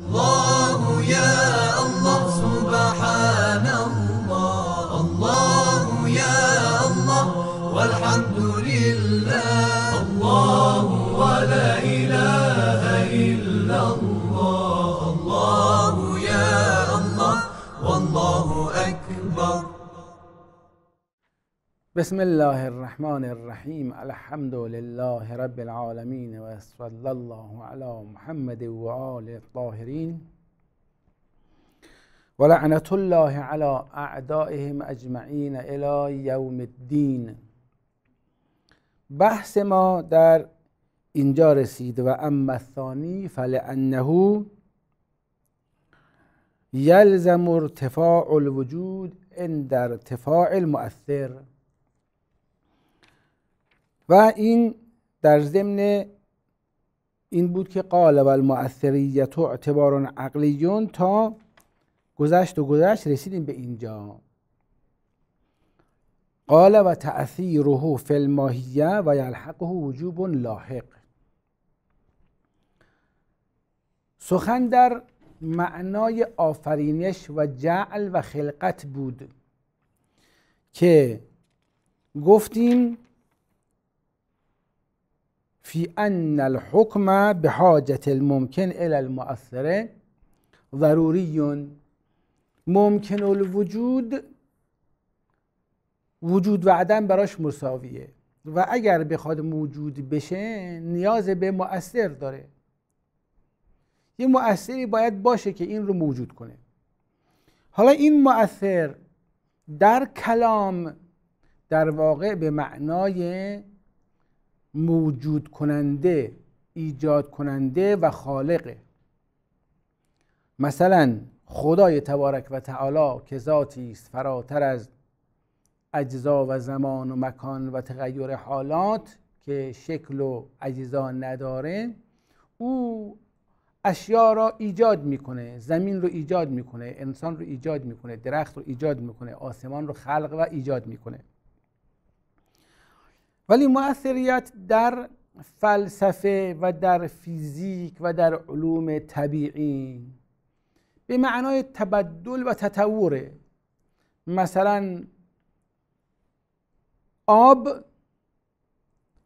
الله يا بسم الله الرحمن الرحیم الحمد لله رب العالمين و الله على محمد و آل الطاهرین لعنت الله علی اعدائهم اجمعین الی یوم الدین بحث ما در اینجا رسید و اما الثانی فلانه یلزم ارتفاع الوجود در ارتفاع المؤثر و این در ضمن این بود که قال و المؤثریت اعتبار عقلیون تا گذشت و گذشت رسیدیم به اینجا قال و تأثیره فی الماهیه و یلحقه وجوب لاحق سخن در معنای آفرینش و جعل و خلقت بود که گفتیم فی ان الحکم به حاجت الممکن الى المؤثره ضروری ممکن الوجود وجود و عدم براش مساویه و اگر بخواد موجود بشه نیاز به مؤثر داره یه مؤثری باید باشه که این رو موجود کنه حالا این مؤثر در کلام در واقع به معنای موجود کننده ایجاد کننده و خالقه مثلا خدای تبارک و تعالی که ذاتی است فراتر از اجزا و زمان و مکان و تغییر حالات که شکل و اجزا نداره او اشیا را ایجاد میکنه زمین رو ایجاد میکنه انسان رو ایجاد میکنه درخت رو ایجاد میکنه آسمان رو خلق و ایجاد میکنه ولی مؤثریت در فلسفه و در فیزیک و در علوم طبیعی به معنای تبدل و تطوره مثلا آب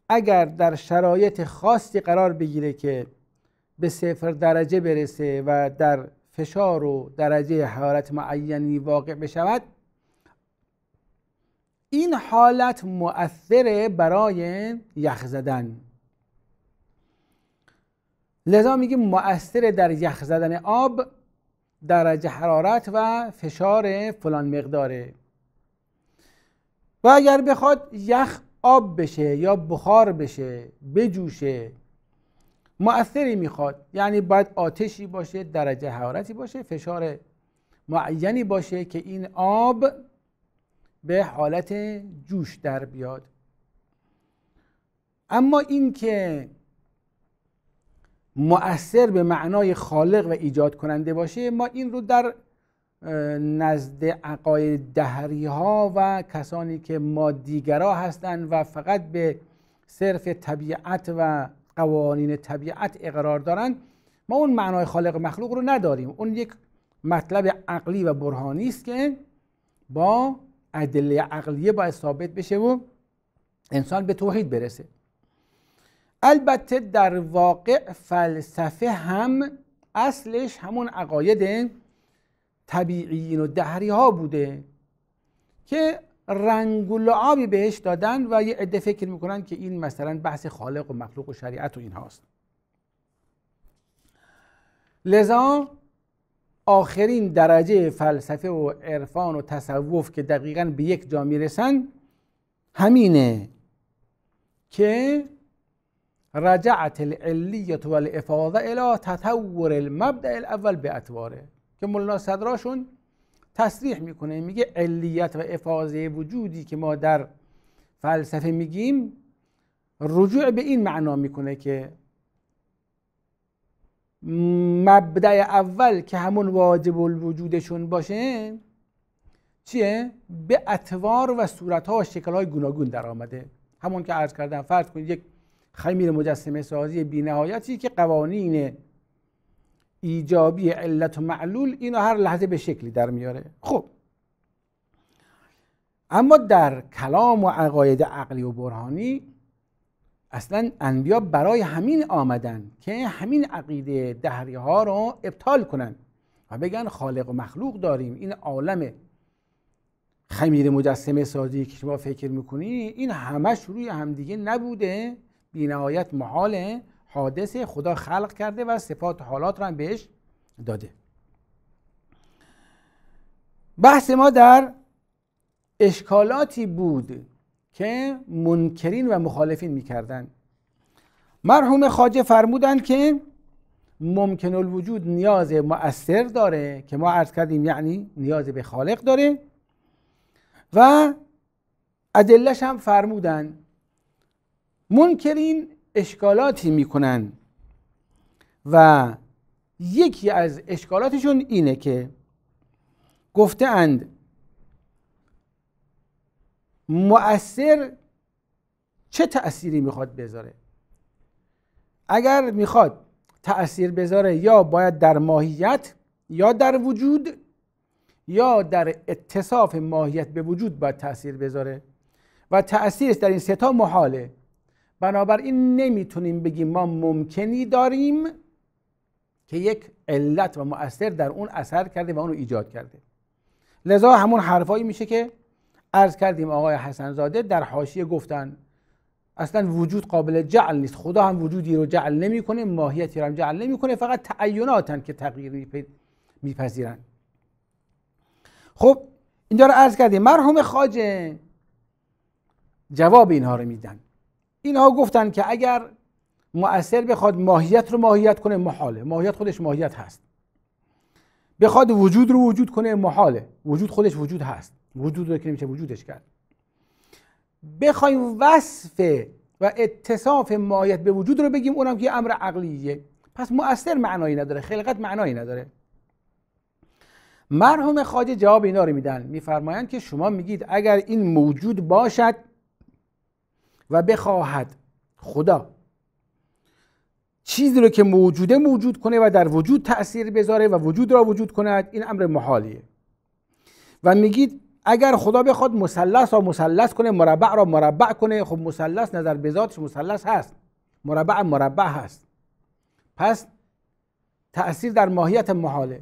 اگر در شرایط خاصی قرار بگیره که به صفر درجه برسه و در فشار و درجه حرارت معینی واقع بشود این حالت مؤثره برای یخ زدن لذا میگه مؤثر در یخ زدن آب درجه حرارت و فشار فلان مقداره و اگر بخواد یخ آب بشه یا بخار بشه بجوشه مؤثری میخواد یعنی باید آتشی باشه درجه حرارتی باشه فشار معینی باشه که این آب به حالت جوش در بیاد اما اینکه مؤثر به معنای خالق و ایجاد کننده باشه ما این رو در نزد عقاید دهری ها و کسانی که مادیگرا هستند و فقط به صرف طبیعت و قوانین طبیعت اقرار دارند ما اون معنای خالق مخلوق رو نداریم اون یک مطلب عقلی و برهانی است که با ادله عقلیه باید ثابت بشه و انسان به توحید برسه البته در واقع فلسفه هم اصلش همون عقاید طبیعیین و دهری ها بوده که رنگ و لعابی بهش دادن و یه عده فکر میکنن که این مثلا بحث خالق و مخلوق و شریعت و این هاست لذا آخرین درجه فلسفه و عرفان و تصوف که دقیقا به یک جا میرسن همینه که رجعت العلیت و الافاظه الى تطور المبدع الاول به اتواره که ملنا صدراشون تصریح میکنه میگه علیت و افاظه وجودی که ما در فلسفه میگیم رجوع به این معنا میکنه که مبدع اول که همون واجب الوجودشون باشه چیه؟ به اتوار و صورتها و شکلهای گوناگون در آمده همون که عرض کردم فرض کنید یک خمیر مجسمه سازی نهایتی که قوانین ایجابی علت و معلول اینو هر لحظه به شکلی در میاره خب اما در کلام و عقاید عقلی و برهانی اصلا انبیا برای همین آمدن که همین عقیده دهری ها رو ابطال کنن و بگن خالق و مخلوق داریم این عالم خمیر مجسمه سازی که شما فکر میکنی این همش روی همدیگه نبوده بینهایت محال حادثه خدا خلق کرده و صفات حالات رو هم بهش داده بحث ما در اشکالاتی بود که منکرین و مخالفین میکردند مرحوم خاجه فرمودند که ممکن الوجود نیاز مؤثر داره که ما عرض کردیم یعنی نیاز به خالق داره و عدلش هم فرمودن منکرین اشکالاتی میکنن و یکی از اشکالاتشون اینه که گفته مؤثر چه تأثیری میخواد بذاره اگر میخواد تأثیر بذاره یا باید در ماهیت یا در وجود یا در اتصاف ماهیت به وجود باید تأثیر بذاره و تأثیرش در این ستا محاله بنابراین نمیتونیم بگیم ما ممکنی داریم که یک علت و مؤثر در اون اثر کرده و اونو ایجاد کرده لذا همون حرفایی میشه که عرض کردیم آقای حسن زاده در حاشیه گفتن اصلا وجود قابل جعل نیست خدا هم وجودی رو جعل نمیکنه ماهیتی رو هم جعل نمیکنه فقط تعیناتن که تغییر میپذیرن خب اینجا رو عرض کردیم مرحوم خاجه جواب اینها رو میدن اینها گفتن که اگر مؤثر بخواد ماهیت رو ماهیت کنه محاله ماهیت خودش ماهیت هست بخواد وجود رو وجود کنه محاله وجود خودش وجود هست وجود رو که نمیشه وجودش کرد بخوایم وصف و اتصاف مایت به وجود رو بگیم اونم که امر عقلیه پس مؤثر معنایی نداره خلقت معنایی نداره مرحوم خواجه جواب اینا رو میدن میفرمایند که شما میگید اگر این موجود باشد و بخواهد خدا چیزی رو که موجوده موجود کنه و در وجود تاثیر بذاره و وجود را وجود کند این امر محالیه و میگید اگر خدا بخواد مثلث را مثلث کنه مربع را مربع کنه خب مثلث نظر به ذاتش مثلث هست مربع مربع هست پس تاثیر در ماهیت محاله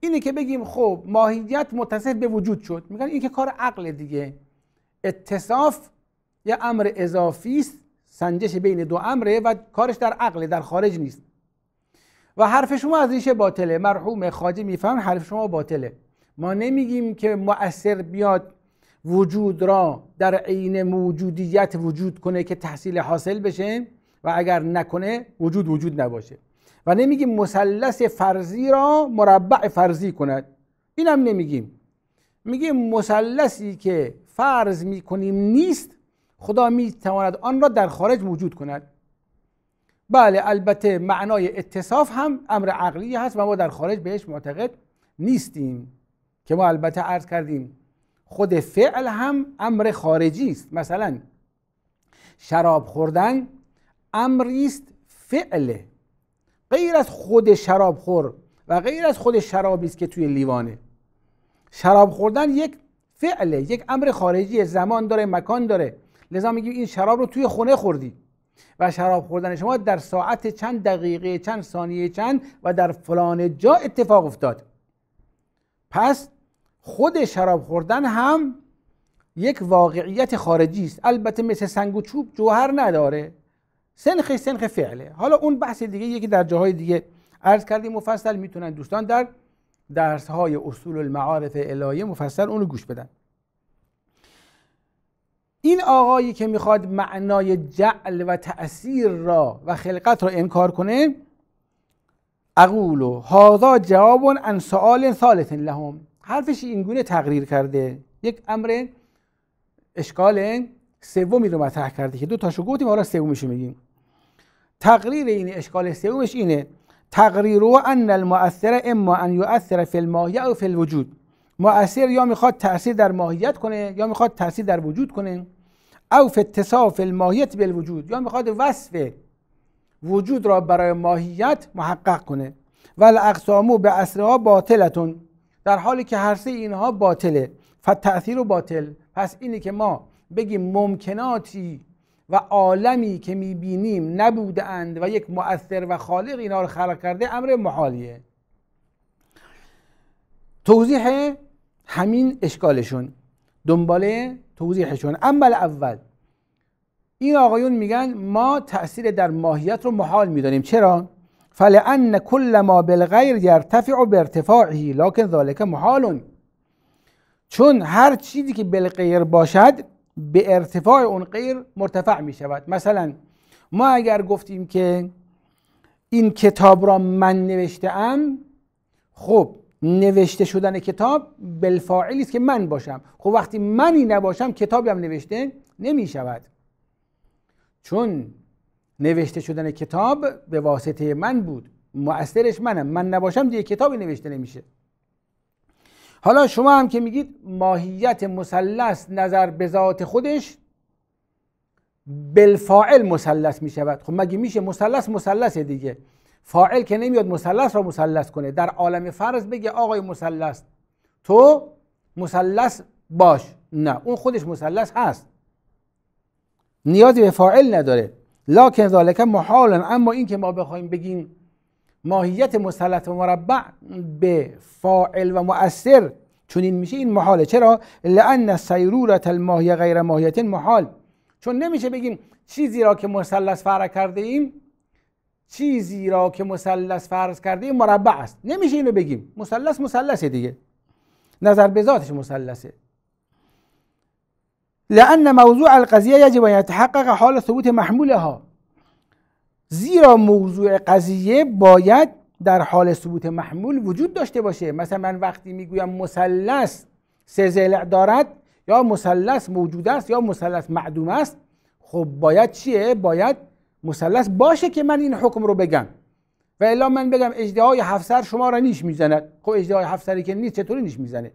اینه که بگیم خب ماهیت متصف به وجود شد میگن این که کار عقل دیگه اتصاف یه امر اضافی است سنجش بین دو امره و کارش در عقل در خارج نیست و حرف شما از ریشه باطله مرحوم خاجه میفهم حرف شما باطله ما نمیگیم که مؤثر بیاد وجود را در عین موجودیت وجود کنه که تحصیل حاصل بشه و اگر نکنه وجود وجود نباشه و نمیگیم مثلث فرضی را مربع فرضی کند اینم نمیگیم میگیم مثلثی که فرض میکنیم نیست خدا می تواند آن را در خارج موجود کند بله البته معنای اتصاف هم امر عقلی هست و ما در خارج بهش معتقد نیستیم که ما البته عرض کردیم خود فعل هم امر خارجی است مثلا شراب خوردن امری است غیر از خود شراب خور و غیر از خود شرابی است که توی لیوانه شراب خوردن یک فعله یک امر خارجی زمان داره مکان داره لذا میگیم این شراب رو توی خونه خوردی و شراب خوردن شما در ساعت چند دقیقه چند ثانیه چند و در فلان جا اتفاق افتاد پس خود شراب خوردن هم یک واقعیت خارجی است البته مثل سنگ و چوب جوهر نداره سنخ سنخ فعله حالا اون بحث دیگه یکی در جاهای دیگه عرض کردیم مفصل میتونن دوستان در درس های اصول المعارف الهیه مفصل اونو گوش بدن این آقایی که میخواد معنای جعل و تأثیر را و خلقت را انکار کنه و هاذا جواب عن سؤال ثالث لهم حرفش اینگونه تقریر کرده یک امر اشکال سومی رو مطرح کرده که دو تاشو گفتیم حالا سومیشو میگیم تقریر این اشکال سومش اینه تقریر ان المؤثر اما ان یؤثر فی الماهیه او فی الوجود مؤثر یا میخواد تاثیر در ماهیت کنه یا میخواد تاثیر در وجود کنه او اتصاف الماهیت بالوجود یا میخواد وصف وجود را برای ماهیت محقق کنه ول اقسامو به اسرها باطلتون در حالی که هر سه اینها باطله فتاثیر و باطل پس اینی که ما بگیم ممکناتی و عالمی که میبینیم نبوده و یک مؤثر و خالق اینها رو خلق کرده امر محالیه توضیح همین اشکالشون دنباله توضیحشون عمل اول این آقایون میگن ما تأثیر در ماهیت رو محال میدانیم چرا فلان کل ما بالغیر یرتفع بارتفاعه لکن ذالک محالون چون هر چیزی که بالغیر باشد به ارتفاع اون غیر مرتفع میشود مثلا ما اگر گفتیم که این کتاب را من نوشته ام خب نوشته شدن کتاب بالفاعلی است که من باشم خب وقتی منی نباشم کتابی هم نوشته نمی شود چون نوشته شدن کتاب به واسطه من بود مؤثرش منم من نباشم دیگه کتابی نوشته نمیشه حالا شما هم که میگید ماهیت مثلث نظر به ذات خودش بالفاعل مثلث میشود خب مگه میشه مثلث مثلثه دیگه فاعل که نمیاد مثلث را مثلث کنه در عالم فرض بگه آقای مثلث تو مثلث باش نه اون خودش مثلث هست نیازی به فاعل نداره لکن ذالک محالا اما این که ما بخوایم بگیم ماهیت مثلث و مربع به فاعل و مؤثر چون این میشه این محاله چرا لان سیرورت الماهی غیر ماهیت محال چون نمیشه بگیم چیزی را که مثلث فرع کرده ایم چیزی را که مثلث فرض کرده مربع است نمیشه اینو بگیم مثلث مثلثه دیگه نظر به ذاتش مثلثه لان موضوع القضیه یجب ان یتحقق حال ثبوت محمولها زیرا موضوع قضیه باید در حال ثبوت محمول وجود داشته باشه مثلا من وقتی میگویم مثلث سه ضلع دارد یا مثلث موجود است یا مثلث معدوم است خب باید چیه باید مسلس باشه که من این حکم رو بگم و الا من بگم اجده های هفت شما را نیش میزند خب اجده های هفت که نیست چطوری نیش میزنه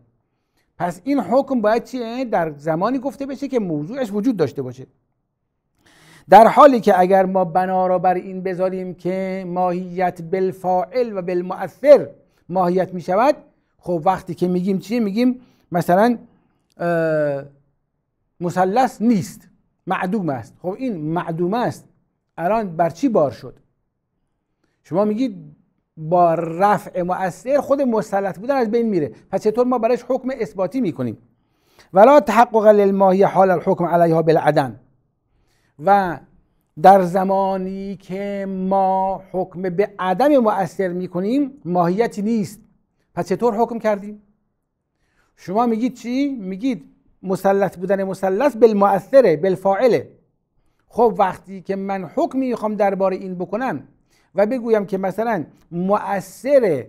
پس این حکم باید چیه در زمانی گفته بشه که موضوعش وجود داشته باشه در حالی که اگر ما بنا را بر این بذاریم که ماهیت بالفاعل و بالمؤثر ماهیت می شود خب وقتی که میگیم چیه میگیم مثلا مثلث نیست معدوم است خب این معدوم است الان بر چی بار شد شما میگید با رفع مؤثر خود مسلط بودن از بین میره پس چطور ما برایش حکم اثباتی میکنیم ولا تحقق للماهی حال الحکم علیها بالعدم و در زمانی که ما حکم به عدم مؤثر میکنیم ماهیتی نیست پس چطور حکم کردیم شما میگید چی میگید مسلط بودن مسلط بالمؤثره بالفاعله خب وقتی که من حکمی میخوام درباره این بکنم و بگویم که مثلا مؤثر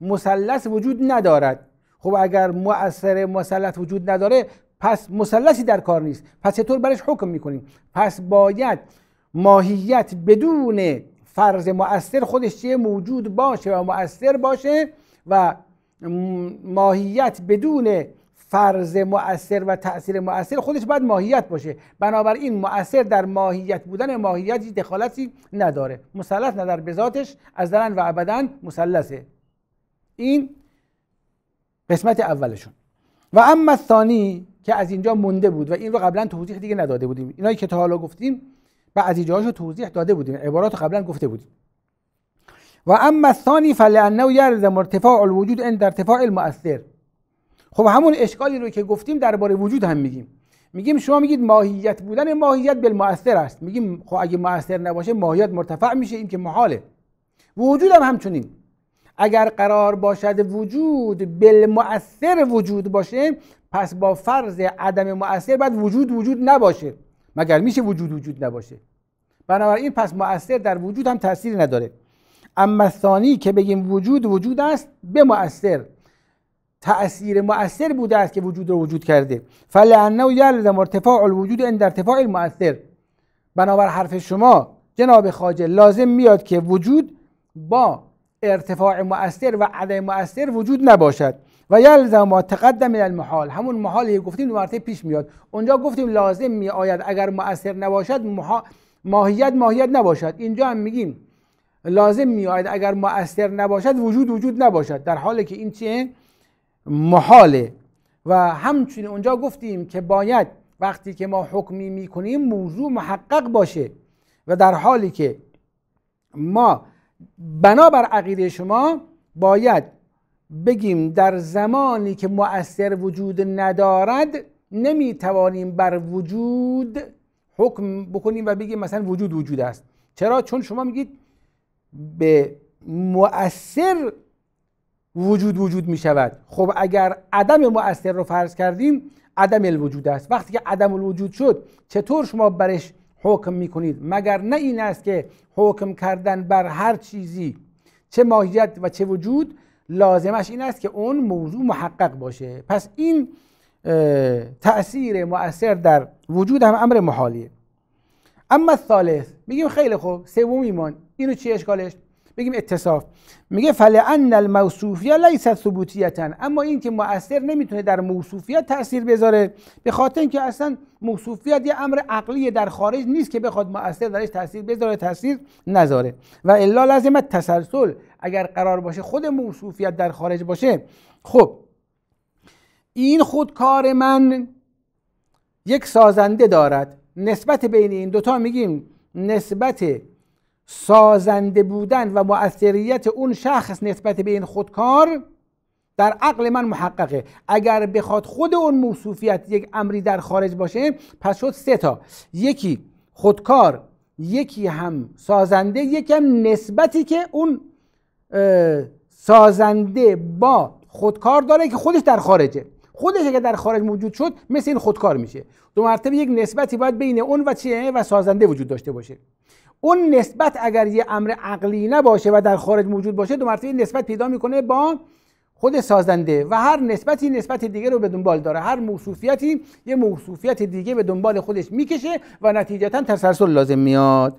مثلث وجود ندارد خب اگر مؤثر مثلث وجود نداره پس مثلثی در کار نیست پس چطور برش حکم میکنیم پس باید ماهیت بدون فرض مؤثر خودش چیه موجود باشه و مؤثر باشه و ماهیت بدون فرض مؤثر و تاثیر مؤثر خودش باید ماهیت باشه بنابراین مؤثر در ماهیت بودن ماهیتی دخالتی نداره مسلط نه در بذاتش از و ابدا مسلسه این قسمت اولشون و اما ثانی که از اینجا مونده بود و این رو قبلا توضیح دیگه نداده بودیم اینایی که تا حالا گفتیم بعضی از رو توضیح داده بودیم عبارات قبلا گفته بودیم و اما ثانی فلانه یرزم ارتفاع الوجود در ارتفاع المؤثر خب همون اشکالی رو که گفتیم درباره وجود هم میگیم میگیم شما میگید ماهیت بودن ماهیت بالمؤثر است میگیم خب اگه مؤثر نباشه ماهیت مرتفع میشه این که محاله وجود هم همچنین اگر قرار باشد وجود بالمؤثر وجود باشه پس با فرض عدم مؤثر باید وجود وجود نباشه مگر میشه وجود وجود نباشه بنابراین پس مؤثر در وجود هم تأثیری نداره اما ثانی که بگیم وجود وجود است به مؤثر تأثیر مؤثر بوده است که وجود رو وجود کرده فلعنه یلزم ارتفاع الوجود عند ارتفاع المؤثر بنابر حرف شما جناب خاجه لازم میاد که وجود با ارتفاع مؤثر و عدم مؤثر وجود نباشد و یلزم ما تقدم من المحال همون محالی که گفتیم دو مرتبه پیش میاد اونجا گفتیم لازم می آید اگر مؤثر نباشد ماهیت ماهیت نباشد اینجا هم میگیم لازم می آید اگر مؤثر نباشد وجود وجود نباشد در حالی که این چیه محاله و همچنین اونجا گفتیم که باید وقتی که ما حکمی میکنیم موضوع محقق باشه و در حالی که ما بنابر عقیده شما باید بگیم در زمانی که مؤثر وجود ندارد نمیتوانیم بر وجود حکم بکنیم و بگیم مثلا وجود وجود است چرا چون شما میگید به مؤثر وجود وجود می شود خب اگر عدم مؤثر رو فرض کردیم عدم الوجود است وقتی که عدم الوجود شد چطور شما برش حکم می کنید مگر نه این است که حکم کردن بر هر چیزی چه ماهیت و چه وجود لازمش این است که اون موضوع محقق باشه پس این تأثیر مؤثر در وجود هم امر محالیه اما ثالث میگیم خیلی خوب سوم ایمان اینو چی اشکالش بگیم اتصاف میگه فلعن الموصوفیه لیست ثبوتیتا اما این که مؤثر نمیتونه در موصوفیت تاثیر بذاره به خاطر اینکه اصلا موصوفیت یه امر عقلی در خارج نیست که بخواد مؤثر درش تاثیر بذاره تاثیر نذاره و الا لازم تسلسل اگر قرار باشه خود موصوفیت در خارج باشه خب این خود کار من یک سازنده دارد نسبت بین این دوتا میگیم نسبت سازنده بودن و مؤثریت اون شخص نسبت به این خودکار در عقل من محققه اگر بخواد خود اون موصوفیت یک امری در خارج باشه پس شد سه تا یکی خودکار یکی هم سازنده یکی هم نسبتی که اون سازنده با خودکار داره که خودش در خارجه خودش اگر در خارج موجود شد مثل این خودکار میشه دو مرتبه یک نسبتی باید بین اون و چیه و سازنده وجود داشته باشه اون نسبت اگر یه امر عقلی نباشه و در خارج موجود باشه دو مرتبه نسبت پیدا میکنه با خود سازنده و هر نسبتی نسبت دیگه رو به دنبال داره هر موصوفیتی یه موصوفیت دیگه به دنبال خودش میکشه و نتیجتا تسلسل لازم میاد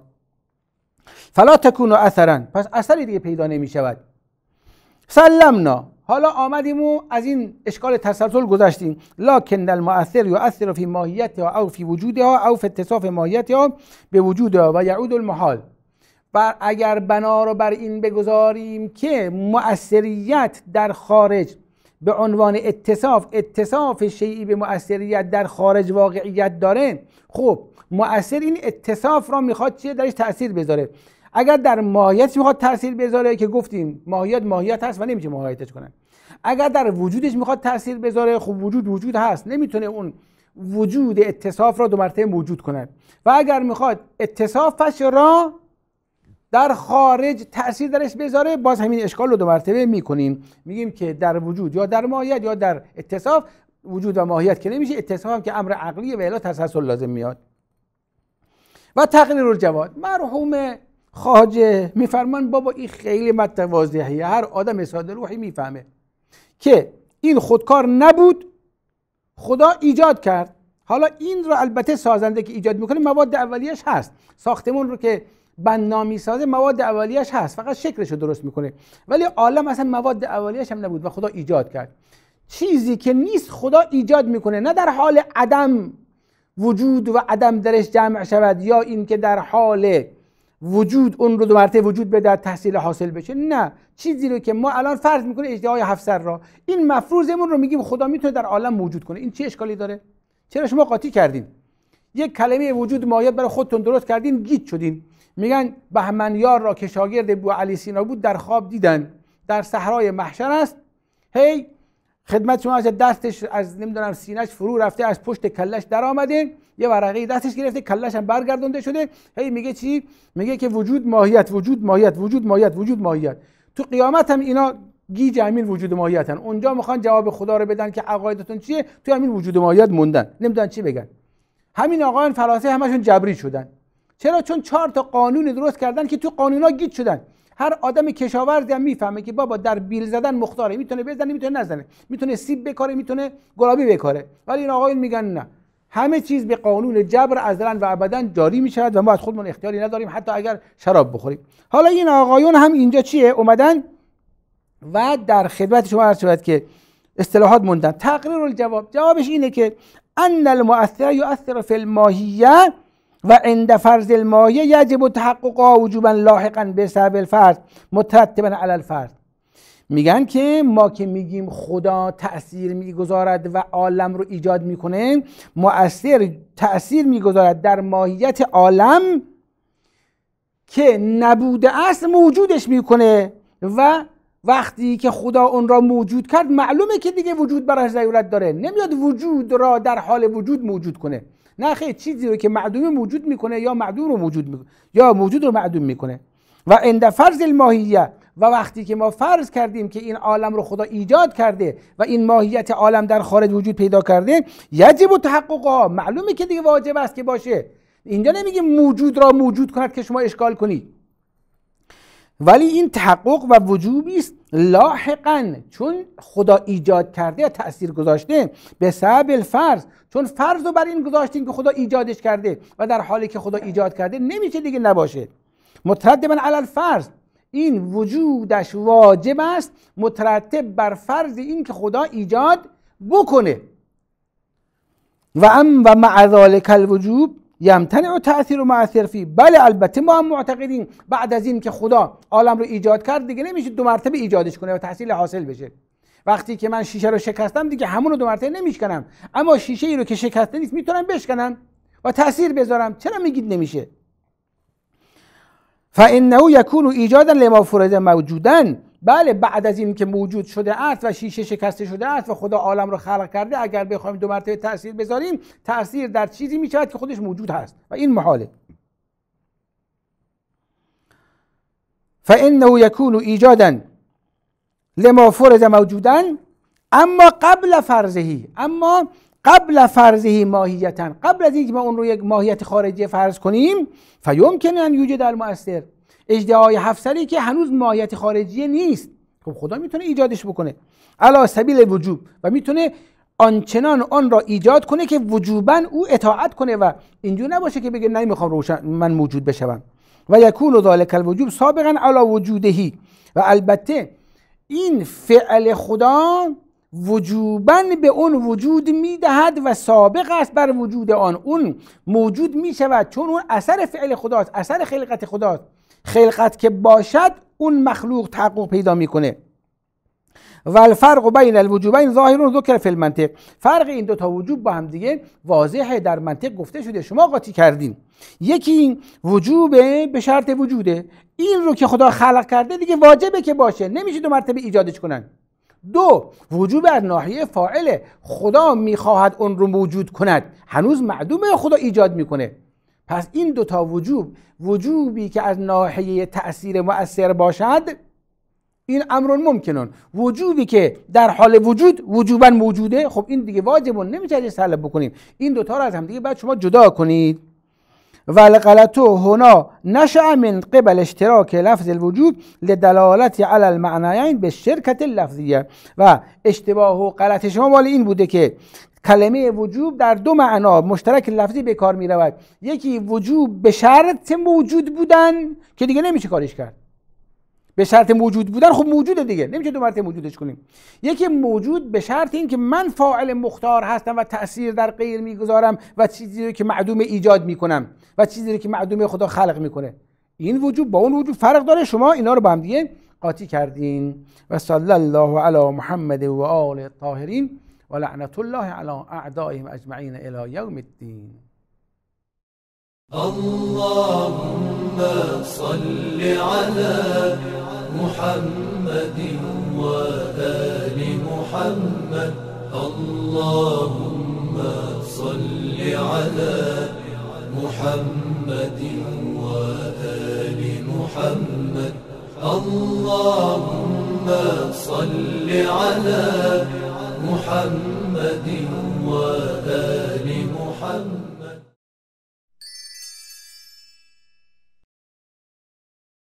فلا تکون اثرا پس اثری دیگه پیدا نمی سلمنا حالا آمدیم و از این اشکال تسلسل گذشتیم لکن المؤثر یؤثر فی ها او فی وجودها او فی اتصاف ماهیتها به وجودها و یعود المحال و اگر بنا رو بر این بگذاریم که مؤثریت در خارج به عنوان اتصاف اتصاف شیعی به مؤثریت در خارج واقعیت داره خب مؤثر این اتصاف را میخواد چیه درش تأثیر بذاره اگر در ماهیت میخواد تأثیر بذاره که گفتیم ماهیت ماهیت هست و نمیشه ماهیتش کنن اگر در وجودش میخواد تاثیر بذاره خب وجود وجود هست نمیتونه اون وجود اتصاف را دو مرتبه موجود کند و اگر میخواد اتصافش را در خارج تاثیر درش بذاره باز همین اشکال رو دو مرتبه میکنیم میگیم که در وجود یا در ماهیت یا در اتصاف وجود و ماهیت که نمیشه اتصاف هم که امر عقلی و الا تسلسل لازم میاد و تقریر الجواد مرحوم خاجه میفرمان بابا این خیلی متواضعه هر آدم ساده روحی میفهمه که این خودکار نبود خدا ایجاد کرد حالا این رو البته سازنده که ایجاد میکنه مواد اولیش هست ساختمون رو که بنا سازه مواد اولیش هست فقط شکلش رو درست میکنه ولی عالم اصلا مواد اولیش هم نبود و خدا ایجاد کرد چیزی که نیست خدا ایجاد میکنه نه در حال عدم وجود و عدم درش جمع شود یا اینکه در حال وجود اون رو دو مرتبه وجود بده تحصیل حاصل بشه نه چیزی رو که ما الان فرض میکنیم اجتهای هفسر را این مفروضمون رو میگیم خدا میتونه در عالم موجود کنه این چه اشکالی داره چرا شما قاطی کردین یک کلمه وجود مایت برای خودتون درست کردین گیت شدین میگن یار را که شاگرد بو علی سینا بود در خواب دیدن در صحرای محشر است هی خدمت شما از دستش از نمیدونم سینش فرو رفته از پشت کلش در آمده یه ورقه دستش گرفته کلش هم برگردونده شده هی میگه چی میگه که وجود ماهیت وجود ماهیت وجود ماهیت وجود ماهیت تو قیامت هم اینا گیج همین وجود ماهیتن اونجا میخوان جواب خدا رو بدن که عقایدتون چیه تو همین وجود ماهیت موندن نمیدونن چی بگن همین آقایان فلاسفه همشون جبری شدن چرا چون چهار تا قانون درست کردن که تو قانونا گیج شدن هر آدم کشاورزی هم میفهمه که بابا در بیل زدن مختاره میتونه بزنه میتونه نزنه میتونه سیب بکاره میتونه گلابی بکاره ولی این آقایون میگن نه همه چیز به قانون جبر ازلا و ابدا جاری می و ما از خودمون اختیاری نداریم حتی اگر شراب بخوریم حالا این آقایون هم اینجا چیه اومدن و در خدمت شما عرض شود که اصطلاحات موندن تقریر الجواب جوابش اینه که ان المؤثر یؤثر فی الماهیه و عند فرض المایه یجب او وجوبا لاحقا به سبب الفرض مترتبا علی الفرض میگن که ما که میگیم خدا تأثیر میگذارد و عالم رو ایجاد میکنه مؤثر تاثیر میگذارد در ماهیت عالم که نبوده است موجودش میکنه و وقتی که خدا اون را موجود کرد معلومه که دیگه وجود براش ضرورت داره نمیاد وجود را در حال وجود موجود کنه نه خیلی چیزی رو که معدوم موجود میکنه یا معدوم رو موجود میکنه یا موجود رو معدوم میکنه و عند فرض الماهیه و وقتی که ما فرض کردیم که این عالم رو خدا ایجاد کرده و این ماهیت عالم در خارج وجود پیدا کرده یجب تحقق تحققها معلومه که دیگه واجب است که باشه اینجا نمیگه موجود را موجود کند که شما اشکال کنید ولی این تحقق و وجوبی است لاحقا چون خدا ایجاد کرده یا تاثیر گذاشته به سبب الفرض چون فرض رو بر این گذاشتیم که خدا ایجادش کرده و در حالی که خدا ایجاد کرده نمیشه دیگه نباشه من علی الفرض این وجودش واجب است مترتب بر فرض این که خدا ایجاد بکنه و ام و مع ذالک الوجوب یمتنع تاثیر و معثر فی بله البته ما هم معتقدیم بعد از این که خدا عالم رو ایجاد کرد دیگه نمیشه دو مرتبه ایجادش کنه و تحصیل حاصل بشه وقتی که من شیشه رو شکستم دیگه همون رو دو مرتبه نمیشکنم اما شیشه ای رو که شکسته نیست میتونم بشکنم و تاثیر بذارم چرا میگید نمیشه فانه یکون ایجادا لما فرض موجودن بله بعد از این که موجود شده است و شیشه شکسته شده است و خدا عالم رو خلق کرده اگر بخوایم دو مرتبه تاثیر بذاریم تاثیر در چیزی می شود که خودش موجود هست و این محاله فانه یکون ایجادا لما فرض موجودا اما قبل فرضهی اما قبل فرضهی ماهیتا قبل از اینکه ما اون رو یک ماهیت خارجی فرض کنیم فیمکن ان یوجد المؤثر های هفت که هنوز ماهیت خارجی نیست خب خدا میتونه ایجادش بکنه علا سبیل وجوب و میتونه آنچنان آن را ایجاد کنه که وجوبا او اطاعت کنه و اینجور نباشه که بگه نمیخوام روشن من موجود بشم و یکون ذالک الوجوب سابقا علا وجودهی و البته این فعل خدا وجوبا به اون وجود میدهد و سابق است بر وجود آن اون موجود میشود چون اون اثر فعل خداست اثر خلقت خداست خلقت که باشد اون مخلوق تحقق پیدا میکنه و الفرق بین الوجوبین ظاهرون ذکر فی المنطق فرق این دو تا وجوب با هم دیگه واضحه در منطق گفته شده شما قاطی کردین یکی این وجوب به شرط وجوده این رو که خدا خلق کرده دیگه واجبه که باشه نمیشه دو مرتبه ایجادش کنن دو وجوب از ناحیه فاعله خدا میخواهد اون رو موجود کند هنوز معدومه خدا ایجاد میکنه پس این دوتا وجوب وجوبی که از ناحیه تأثیر مؤثر باشد این امر ممکنون وجوبی که در حال وجود وجوبا موجوده خب این دیگه واجبون نمیشه سلب بکنیم این دوتا رو از هم دیگه بعد شما جدا کنید و هنا نشأ من قبل اشتراک لفظ الوجوب لدلالت علی المعنیین به شرکت لفظیه و اشتباه و غلط شما مال این بوده که کلمه وجوب در دو معنا مشترک لفظی به کار می رود یکی وجوب به شرط موجود بودن که دیگه نمیشه کارش کرد به شرط موجود بودن خب موجوده دیگه نمیشه دو مرتبه موجودش کنیم یکی موجود به شرط اینکه من فاعل مختار هستم و تاثیر در غیر میگذارم و چیزی رو که معدوم ایجاد میکنم و چیزی رو که معدوم خدا خلق میکنه این وجود با اون وجود فرق داره شما اینا رو با هم دیگه قاطی کردین و صلی الله علی محمد و آل طاهرین ولعنة الله على أعدائهم أجمعين إلى يوم الدين اللهم صل على محمد وآل محمد اللهم صل على محمد وآل محمد اللهم صل على محمد محمد وآل محمد